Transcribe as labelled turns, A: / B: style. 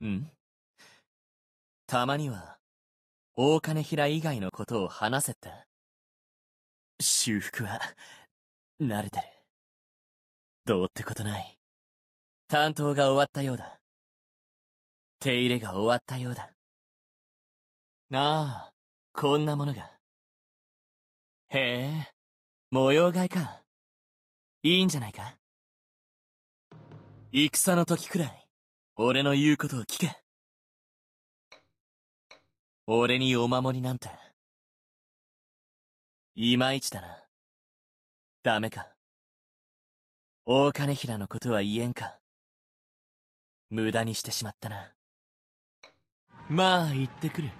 A: うんたまには、大金平以外のことを話せって。修復は、慣れてる。どうってことない。担当が終わったようだ。手入れが終わったようだ。ああ、こんなものが。へえ、模様替えか。いいんじゃないか戦の時くらい、俺の言うことを聞け。俺にお守りなんて。いまいちだな。ダメか。大金平のことは言えんか。無駄にしてしまったな。まあ、行ってくる。